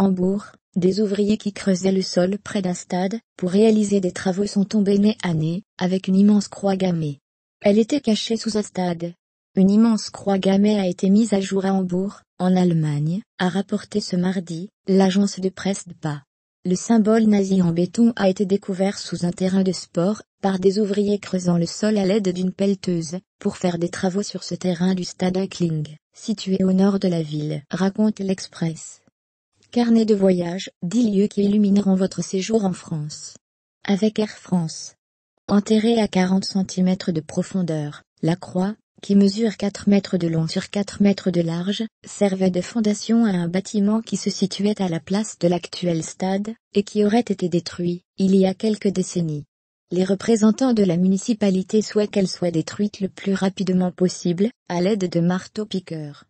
Hambourg, des ouvriers qui creusaient le sol près d'un stade, pour réaliser des travaux sont tombés nez à nez, avec une immense croix gammée. Elle était cachée sous un stade. Une immense croix gammée a été mise à jour à Hambourg, en Allemagne, a rapporté ce mardi, l'agence de presse de pas. Le symbole nazi en béton a été découvert sous un terrain de sport, par des ouvriers creusant le sol à l'aide d'une pelleteuse, pour faire des travaux sur ce terrain du stade Eichling, situé au nord de la ville, raconte l'Express. Carnet de voyage, 10 lieux qui illumineront votre séjour en France. Avec Air France. Enterré à 40 cm de profondeur, la croix, qui mesure 4 mètres de long sur 4 mètres de large, servait de fondation à un bâtiment qui se situait à la place de l'actuel stade, et qui aurait été détruit, il y a quelques décennies. Les représentants de la municipalité souhaitent qu'elle soit détruite le plus rapidement possible, à l'aide de marteaux-piqueurs.